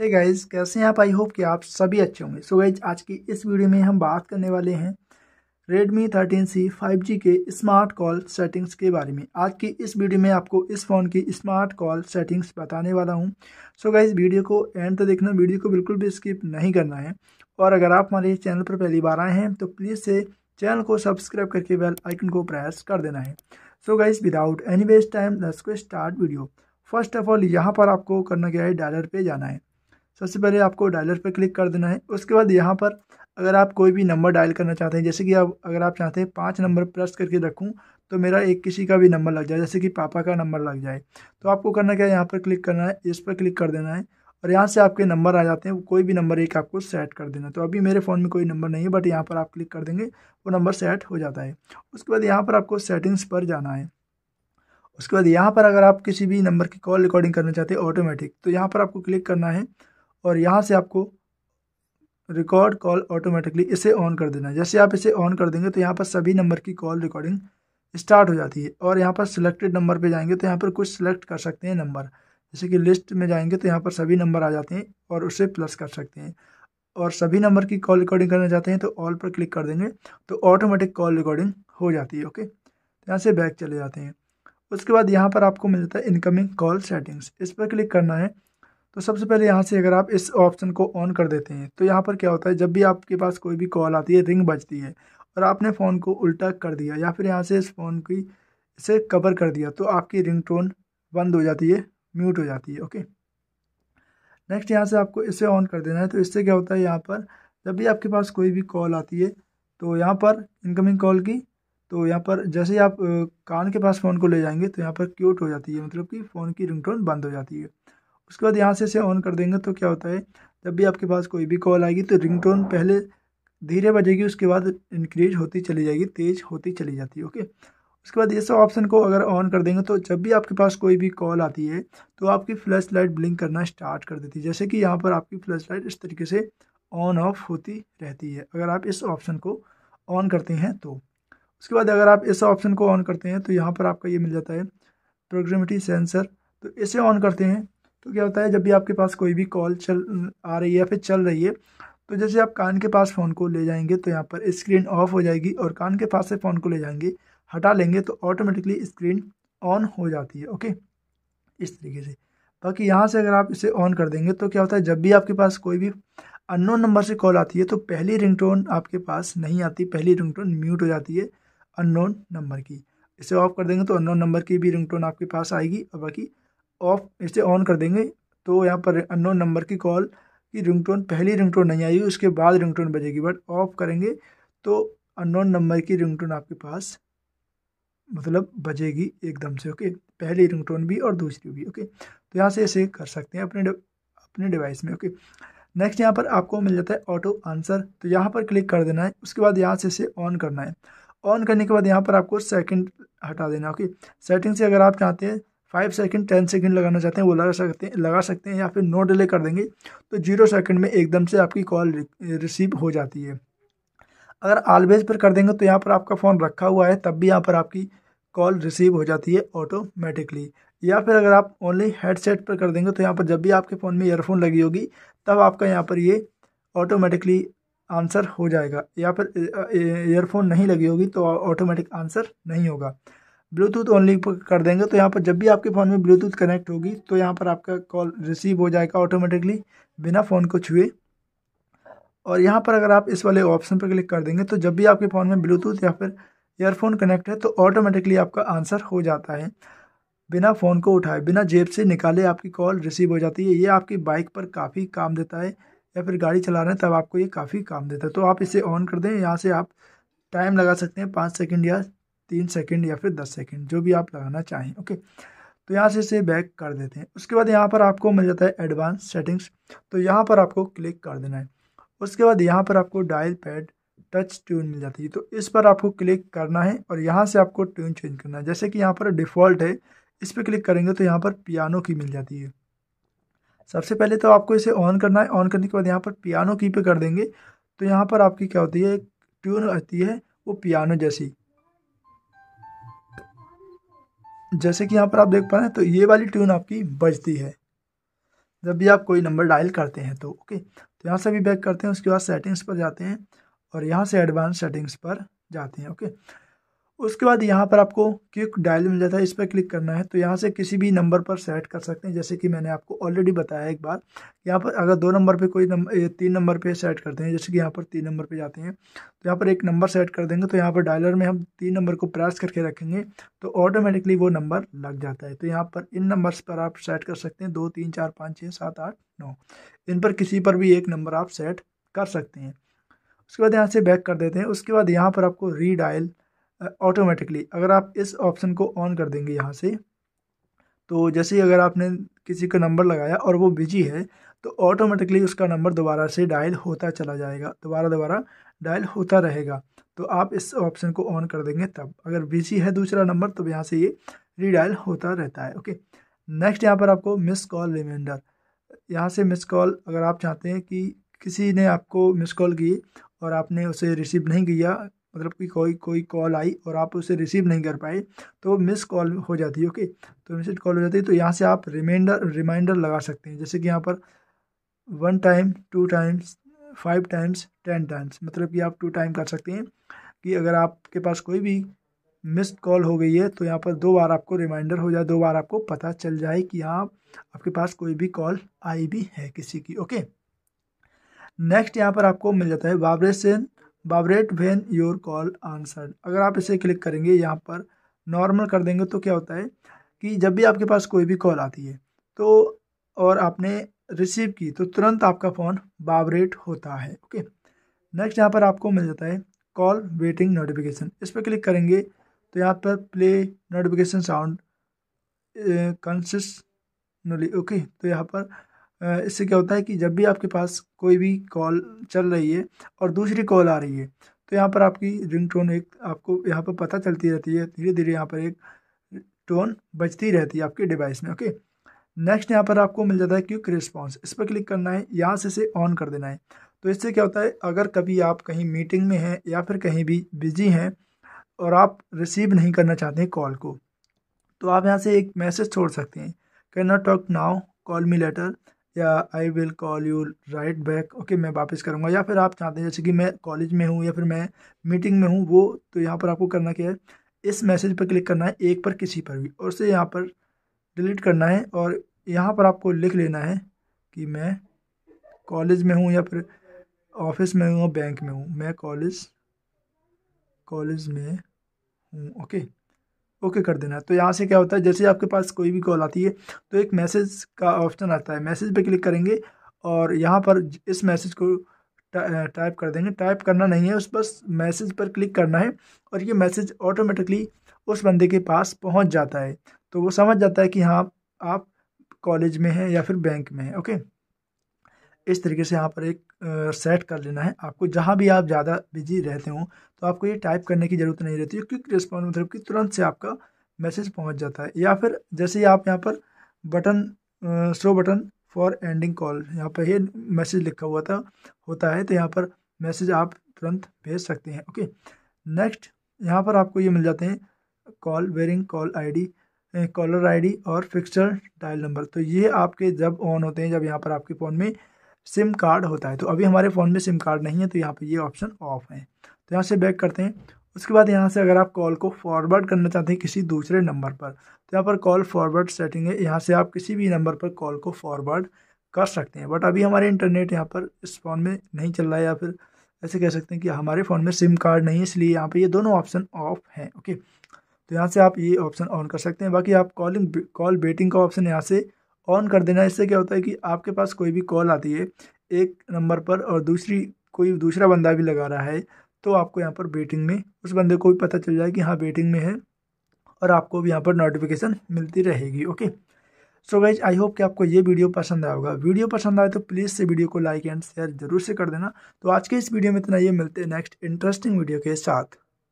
हे hey guys कैसे हैं आप आई होप कि आप सभी अच्छे होंगे सो गाइज आज की इस वीडियो में हम बात करने वाले हैं Redmi 13C 5G के स्मार्ट कॉल सेटिंग्स के बारे में आज की इस वीडियो में आपको इस फ़ोन की स्मार्ट कॉल सेटिंग्स बताने वाला हूं सो गाइज वीडियो को एंड तक देखना वीडियो को बिल्कुल भी स्किप नहीं करना है और अगर आप हमारे चैनल पर पहली बार आए हैं तो प्लीज़ से चैनल को सब्सक्राइब करके बेल आइकन को प्रेस कर देना है so guys without any waste time let's को start video first of all यहाँ पर आपको करना क्या है डायलर पे जाना है सबसे पहले आपको डायलर पर क्लिक कर देना है उसके बाद यहाँ पर अगर आप कोई भी नंबर डायल करना चाहते हैं जैसे कि आप अगर आप चाहते हैं पाँच नंबर प्रेस करके रखूँ तो मेरा एक किसी का भी नंबर लग जाए जैसे कि पापा का नंबर लग जाए तो आपको करना क्या है यहाँ पर क्लिक करना है इस पर क्लिक कर देना है और यहाँ से आपके नंबर आ जाते हैं कोई भी नंबर एक आपको सेट कर देना तो अभी मेरे फ़ोन में कोई नंबर नहीं है बट यहाँ पर आप क्लिक कर देंगे वो नंबर सेट हो जाता है उसके बाद यहाँ पर आपको सेटिंग्स पर जाना है उसके बाद यहाँ पर अगर आप किसी भी नंबर की कॉल रिकॉर्डिंग करना चाहते हैं ऑटोमेटिक तो यहाँ पर आपको क्लिक करना है और यहाँ से आपको रिकॉर्ड कॉल ऑटोमेटिकली इसे ऑन कर देना है जैसे आप इसे ऑन कर देंगे तो यहाँ पर सभी नंबर की कॉल रिकॉर्डिंग स्टार्ट हो जाती है और यहाँ पर सिलेक्टेड नंबर पे जाएंगे तो यहाँ पर कुछ सिलेक्ट कर सकते हैं नंबर जैसे कि लिस्ट में जाएंगे तो यहाँ पर सभी नंबर आ जाते हैं और उसे प्लस कर सकते हैं और सभी नंबर की कॉल रिकॉर्डिंग करना चाहते हैं तो ऑल पर क्लिक कर देंगे तो ऑटोमेटिक कॉल रिकॉर्डिंग हो जाती है ओके तो यहाँ से बैक चले जाते हैं उसके बाद यहाँ पर आपको मिल जाता है इनकमिंग कॉल सेटिंग्स इस पर क्लिक करना है तो सबसे पहले यहाँ से अगर आप इस ऑप्शन को ऑन कर देते हैं तो यहाँ पर क्या होता है जब भी आपके पास कोई भी कॉल आती है रिंग बजती है और आपने फ़ोन को उल्टा कर दिया या फिर यहाँ से इस फ़ोन की इसे कवर कर दिया तो आपकी रिंग टोन बंद हो जाती है म्यूट हो जाती है ओके नेक्स्ट यहाँ से आपको इसे ऑन कर देना है तो इससे क्या होता है यहाँ पर जब भी आपके पास कोई भी कॉल आती है तो यहाँ पर इनकमिंग कॉल की तो यहाँ पर जैसे ही आप कान के पास फ़ोन को ले जाएंगे तो यहाँ पर क्यूट हो जाती है मतलब कि फ़ोन की रिंगटोन बंद हो जाती है उसके बाद यहाँ से इसे ऑन कर देंगे तो क्या होता है जब भी आपके पास कोई भी कॉल आएगी तो रिंगटोन पहले धीरे बजेगी उसके बाद इंक्रीज होती चली जाएगी तेज होती चली जाती है ओके उसके बाद ये सब ऑप्शन को अगर ऑन कर देंगे तो जब भी आपके पास कोई भी कॉल आती है तो आपकी फ्लैश लाइट ब्लिंक करना स्टार्ट कर देती है जैसे कि यहाँ पर आपकी फ्लैश लाइट इस तरीके से ऑन ऑफ होती रहती है अगर आप इस ऑप्शन को ऑन करते हैं तो उसके बाद अगर आप इस ऑप्शन को ऑन करते हैं तो यहाँ पर आपका ये मिल जाता है प्रोग्रामिटी सेंसर तो इसे ऑन करते हैं तो क्या होता है जब भी आपके पास कोई भी कॉल चल आ रही है या फिर चल रही है तो जैसे आप कान के पास फ़ोन को ले जाएंगे तो यहाँ पर स्क्रीन ऑफ हो जाएगी और कान के पास से फ़ोन को ले जाएंगे हटा लेंगे तो ऑटोमेटिकली स्क्रीन ऑन हो जाती है ओके इस तरीके से बाकी यहाँ से अगर आप इसे ऑन कर देंगे तो क्या होता है जब भी आपके पास कोई भी अननोन नंबर से कॉल आती है तो पहली रिंगटोन आपके पास नहीं आती पहली रिंगटोन म्यूट हो जाती है अननोन नंबर की इसे ऑफ कर देंगे तो अननोन नंबर की भी रिंगटोन आपके पास आएगी और बाकी ऑफ इसे ऑन कर देंगे तो यहाँ पर अननोन नंबर की कॉल की रिंगटोन पहली रिंगटोन नहीं आएगी उसके बाद रिंगटोन बजेगी बट ऑफ करेंगे तो अननोन नंबर की रिंगटोन आपके पास मतलब बजेगी एकदम से ओके पहली रिंगटोन भी और दूसरी भी ओके तो यहाँ से इसे कर सकते हैं अपने अपने डिवाइस में ओके नेक्स्ट यहाँ पर आपको मिल जाता है ऑटो आंसर तो यहाँ पर क्लिक कर देना है उसके बाद यहाँ से इसे ऑन करना है ऑन करने के बाद यहाँ पर आपको सेकंड हटा देना ओके सेटिंग से अगर आप चाहते हैं फाइव सेकेंड टेन सेकेंड लगाना चाहते हैं वो लगा सकते हैं लगा सकते हैं या फिर नो डिले कर देंगे तो जीरो सेकेंड में एकदम से आपकी कॉल रिसीव हो जाती है अगर आलवेज पर कर देंगे तो यहाँ पर आपका फ़ोन रखा हुआ है तब भी यहाँ पर आपकी कॉल रिसीव हो जाती है ऑटोमेटिकली या फिर अगर आप ओनली हेडसेट पर कर देंगे तो यहाँ पर जब भी आपके फ़ोन में ईयरफोन लगी होगी तब आपका यहाँ पर ये ऑटोमेटिकली आंसर हो जाएगा या फिर ईयरफोन नहीं लगी होगी तो ऑटोमेटिक आंसर नहीं होगा ब्लूटूथ ओनली कर देंगे तो यहाँ पर जब भी आपके फ़ोन में ब्लूटूथ कनेक्ट होगी तो यहाँ पर आपका कॉल रिसीव हो जाएगा ऑटोमेटिकली बिना फ़ोन को छुए और यहाँ पर अगर आप इस वाले ऑप्शन पर क्लिक कर देंगे तो जब भी आपके फ़ोन में ब्लूटूथ या फिर ईयरफोन कनेक्ट है तो ऑटोमेटिकली आपका आंसर हो जाता है बिना फ़ोन को उठाए बिना जेब से निकाले आपकी कॉल रिसीव हो जाती है ये आपकी बाइक पर काफ़ी काम देता है या फिर गाड़ी चला रहे हैं तब आपको ये काफ़ी काम देता है तो आप इसे ऑन कर दें यहाँ से आप टाइम लगा सकते हैं पाँच सेकेंड या तीन सेकेंड या फिर दस सेकेंड जो भी आप लगाना चाहें ओके तो यहाँ से इसे बैक कर देते हैं उसके बाद यहाँ पर आपको मिल जाता है एडवांस सेटिंग्स तो यहाँ पर आपको क्लिक कर देना है उसके बाद यहाँ पर आपको डायल पैड टच ट्यून मिल जाती है तो इस पर आपको क्लिक करना है और यहाँ से आपको ट्यून चेंज करना है जैसे कि यहाँ पर डिफ़ॉल्ट है इस पर क्लिक करेंगे तो यहाँ पर पियानो की मिल जाती है सबसे पहले तो आपको इसे ऑन करना है ऑन करने के बाद यहाँ पर पियानो की पे कर देंगे तो यहाँ पर आपकी क्या होती है ट्यून रहती है वो पियानो जैसी जैसे कि यहाँ पर आप देख पा रहे हैं तो ये वाली ट्यून आपकी बजती है जब भी आप कोई नंबर डायल करते हैं तो ओके तो यहाँ से भी बैक करते हैं उसके बाद सेटिंग्स पर जाते हैं और यहाँ से एडवांस सेटिंग्स पर जाते हैं ओके उसके बाद यहाँ पर आपको क्विक डायल मिल जाता है इस पर क्लिक करना है तो यहाँ से किसी भी नंबर पर सेट कर सकते हैं जैसे कि मैंने आपको ऑलरेडी बताया एक बार यहाँ पर अगर दो नंबर पे कोई नंबर तीन नंबर पे सेट करते हैं जैसे कि यहाँ पर तीन नंबर पे जाते हैं तो यहाँ पर एक नंबर सेट कर देंगे तो यहाँ पर डायलर में हम तीन नंबर को प्रेस करके रखेंगे तो ऑटोमेटिकली वो नंबर लग जाता है तो यहाँ पर इन नंबर्स पर आप सेट कर सकते हैं दो तीन चार पाँच छः सात आठ नौ इन पर किसी पर भी एक नंबर आप सेट कर सकते हैं उसके बाद यहाँ से बैक कर देते हैं उसके बाद यहाँ पर आपको रीडायल ऑटोमेटिकली अगर आप इस ऑप्शन को ऑन कर देंगे यहाँ से तो जैसे ही अगर आपने किसी का नंबर लगाया और वो बिजी है तो ऑटोमेटिकली उसका नंबर दोबारा से डायल होता चला जाएगा दोबारा दोबारा डायल होता रहेगा तो आप इस ऑप्शन को ऑन कर देंगे तब अगर बिजी है दूसरा नंबर तो यहाँ से ये रीडायल होता रहता है ओके नेक्स्ट यहाँ पर आपको मिस कॉल रिमाइंडर यहाँ से मिस कॉल अगर आप चाहते हैं कि किसी ने आपको मिस कॉल की और आपने उसे रिसीव नहीं किया मतलब कि कोई कोई कॉल आई और आप उसे रिसीव नहीं कर पाए तो मिस कॉल हो जाती है ओके तो मिस कॉल हो जाती है तो यहाँ से आप रिमाइंडर रिमाइंडर लगा सकते हैं जैसे कि यहाँ पर one time two times five times ten times मतलब कि आप टू टाइम कर सकते हैं कि अगर आपके पास कोई भी मिस कॉल हो गई है तो यहाँ पर दो बार आपको रिमाइंडर हो जाए दो बार आपको पता चल जाए कि हाँ आपके पास कोई भी कॉल आई भी है किसी की ओके नेक्स्ट यहाँ पर आपको मिल जाता है vibration vibrate when your call answered अगर आप इसे क्लिक करेंगे यहाँ पर नॉर्मल कर देंगे तो क्या होता है कि जब भी आपके पास कोई भी कॉल आती है तो और आपने रिसीव की तो तुरंत आपका फ़ोन वाइब्रेट होता है ओके नेक्स्ट यहाँ पर आपको मिल जाता है कॉल वेटिंग नोटिफिकेशन इस पर क्लिक करेंगे तो यहाँ पर प्ले नोटिफिकेशन साउंड कंसिस ओके तो यहाँ पर इससे क्या होता है कि जब भी आपके पास कोई भी कॉल चल रही है और दूसरी कॉल आ रही है तो यहाँ पर आपकी रिंग टोन एक आपको यहाँ पर पता चलती रहती है धीरे धीरे यहाँ पर एक टोन बजती रहती है आपके डिवाइस में ओके नेक्स्ट यहाँ पर आपको मिल जाता है क्विक रिस्पॉन्स इस पर क्लिक करना है यहाँ से इसे ऑन कर देना है तो इससे क्या होता है अगर कभी आप कहीं मीटिंग में हैं या फिर कहीं भी बिजी हैं और आप रिसीव नहीं करना चाहते हैं कॉल को तो आप यहाँ से एक मैसेज छोड़ सकते हैं can not talk now call me later या I will call you right back okay मैं वापस करूँगा या फिर आप चाहते हैं जैसे कि मैं कॉलेज में हूँ या फिर मैं मीटिंग में हूँ वो तो यहाँ पर आपको करना क्या है इस मैसेज पर क्लिक करना है एक पर किसी पर भी और उसे यहाँ पर डिलीट करना है और यहाँ पर आपको लिख लेना है कि मैं कॉलेज में हूँ या फिर ऑफिस में हूँ बैंक में हूँ मैं कॉलेज कॉलेज में हूँ ओके ओके कर देना तो यहाँ से क्या होता है जैसे आपके पास कोई भी कॉल आती है तो एक मैसेज का ऑप्शन आता है मैसेज पर क्लिक करेंगे और यहाँ पर इस मैसेज को टाइप कर देंगे टाइप करना नहीं है उस बस मैसेज पर क्लिक करना है और ये मैसेज ऑटोमेटिकली उस बंदे के पास पहुँच जाता है तो वो समझ जाता है कि हाँ आप कॉलेज में हैं या फिर बैंक में हैं ओके इस तरीके से यहाँ पर एक सेट कर लेना है आपको जहाँ भी आप ज़्यादा बिजी रहते हो तो आपको ये टाइप करने की ज़रूरत नहीं रहती है क्विक रिस्पॉन्स मतलब कि तुरंत से आपका मैसेज पहुँच जाता है या फिर जैसे ही आप यहाँ पर button slow button for ending call यहाँ पर ये मैसेज लिखा हुआ था होता है तो यहाँ पर मैसेज आप तुरंत भेज सकते हैं ओके नेक्स्ट यहाँ पर आपको ये मिल जाते हैं call waiting call ID caller ID और फिक्सर डायल नंबर तो ये आपके जब ऑन होते हैं जब यहाँ पर आपके फ़ोन में सिम कार्ड होता है तो अभी हमारे फ़ोन में सिम कार्ड नहीं है तो यहाँ पे ये ऑप्शन ऑफ है तो यहाँ से बैक करते हैं उसके बाद यहाँ से अगर आप कॉल को फॉरवर्ड करना चाहते हैं किसी दूसरे नंबर पर तो यहाँ पर कॉल फॉरवर्ड सेटिंग है यहाँ से आप किसी भी नंबर पर कॉल को फॉरवर्ड कर सकते हैं बट अभी हमारे इंटरनेट यहाँ पर इस फ़ोन में नहीं चल रहा है या फिर ऐसे कह सकते हैं कि हमारे फ़ोन में सिम कार्ड नहीं है इसलिए यहाँ पर ये दोनों ऑप्शन ऑफ हैं ओके तो यहाँ से आप ये ऑप्शन ऑन कर सकते हैं बाकी आप कॉलिंग कॉल बेटिंग का ऑप्शन यहाँ से ऑन कर देना इससे क्या होता है कि आपके पास कोई भी कॉल आती है एक नंबर पर और दूसरी कोई दूसरा बंदा भी लगा रहा है तो आपको यहाँ पर वेटिंग में उस बंदे को भी पता चल जाए कि हाँ वेटिंग में है और आपको भी यहाँ पर नोटिफिकेशन मिलती रहेगी okay so guys I hope कि आपको ये वीडियो पसंद आया होगा वीडियो पसंद आए तो प्लीज़ से वीडियो को लाइक एंड शेयर जरूर से कर देना तो आज के इस वीडियो में इतना ये मिलते हैं नेक्स्ट इंटरेस्टिंग वीडियो के साथ